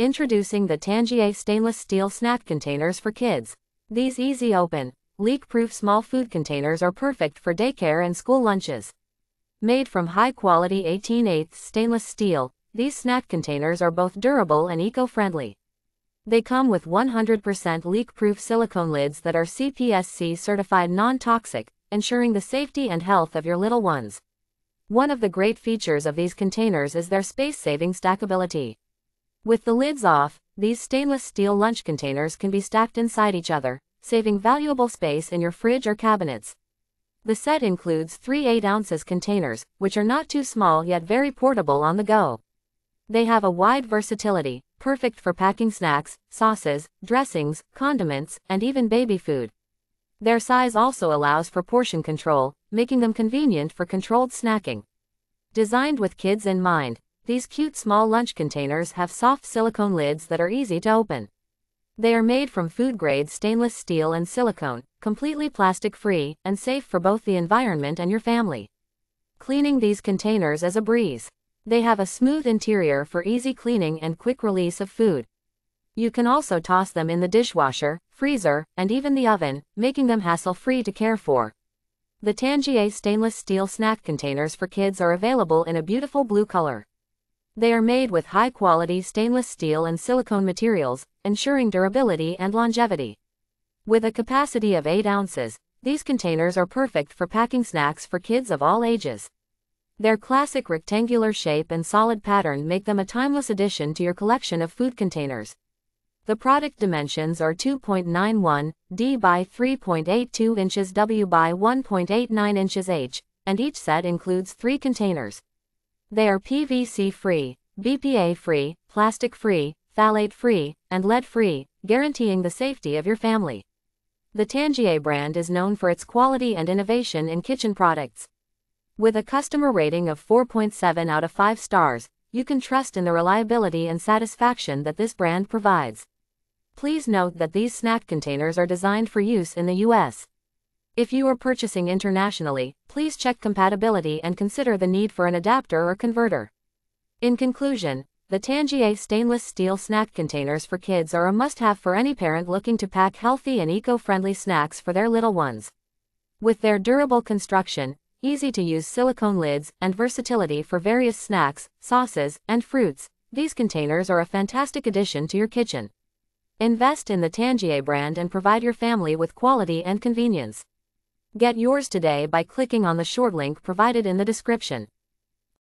Introducing the Tangier stainless steel snack containers for kids. These easy open, leak-proof small food containers are perfect for daycare and school lunches. Made from high-quality 18 8 stainless steel, these snack containers are both durable and eco-friendly. They come with 100% leak-proof silicone lids that are CPSC certified non-toxic, ensuring the safety and health of your little ones. One of the great features of these containers is their space-saving stackability. With the lids off, these stainless steel lunch containers can be stacked inside each other, saving valuable space in your fridge or cabinets. The set includes three 8 ounces containers, which are not too small yet very portable on the go. They have a wide versatility, perfect for packing snacks, sauces, dressings, condiments, and even baby food. Their size also allows for portion control, making them convenient for controlled snacking. Designed with kids in mind, these cute small lunch containers have soft silicone lids that are easy to open. They are made from food-grade stainless steel and silicone, completely plastic-free, and safe for both the environment and your family. Cleaning these containers is a breeze. They have a smooth interior for easy cleaning and quick release of food. You can also toss them in the dishwasher, freezer, and even the oven, making them hassle-free to care for. The Tangier stainless steel snack containers for kids are available in a beautiful blue color. They are made with high-quality stainless steel and silicone materials, ensuring durability and longevity. With a capacity of 8 ounces, these containers are perfect for packing snacks for kids of all ages. Their classic rectangular shape and solid pattern make them a timeless addition to your collection of food containers. The product dimensions are 2.91 d by 3.82 inches w by 1.89 inches h, and each set includes three containers. They are PVC-free, BPA-free, plastic-free, phthalate-free, and lead-free, guaranteeing the safety of your family. The Tangier brand is known for its quality and innovation in kitchen products. With a customer rating of 4.7 out of 5 stars, you can trust in the reliability and satisfaction that this brand provides. Please note that these snack containers are designed for use in the U.S. If you are purchasing internationally, please check compatibility and consider the need for an adapter or converter. In conclusion, the Tangier stainless steel snack containers for kids are a must-have for any parent looking to pack healthy and eco-friendly snacks for their little ones. With their durable construction, easy-to-use silicone lids, and versatility for various snacks, sauces, and fruits, these containers are a fantastic addition to your kitchen. Invest in the Tangier brand and provide your family with quality and convenience. Get yours today by clicking on the short link provided in the description.